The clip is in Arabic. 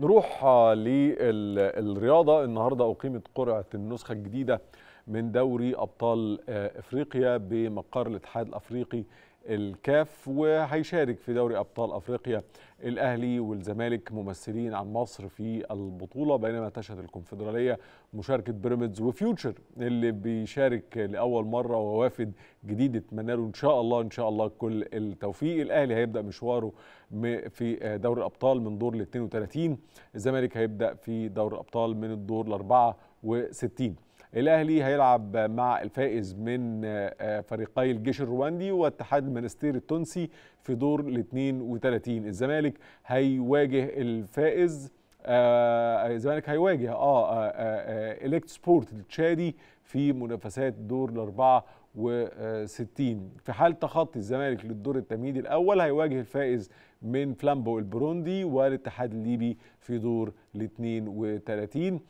نروح آه، للرياضة النهاردة أقيمت قرعة النسخة الجديدة من دوري أبطال آه، إفريقيا بمقر الاتحاد الأفريقي الكاف وهيشارك في دوري أبطال أفريقيا الأهلي والزمالك ممثلين عن مصر في البطولة بينما تشهد الكونفدرالية مشاركة بيراميدز وفيوتشر اللي بيشارك لأول مرة ووافد جديد اتمنى له إن شاء الله إن شاء الله كل التوفيق الأهلي هيبدأ مشواره في دوري الأبطال من دور ال 32 الزمالك هيبدأ في دوري الأبطال من الدور ال 64 الاهلي هيلعب مع الفائز من آه، فريقي الجيش الرواندي واتحاد المنستير التونسي في دور ال 32 الزمالك هيواجه الفائز آه، الزمالك آه هيواجه اه, آه, آه الكت سبورت التشادي في منافسات دور ال 64 في حال تخطي الزمالك للدور التمهيدي الاول هيواجه الفائز من فلامبو البروندي والاتحاد الليبي في دور ال 32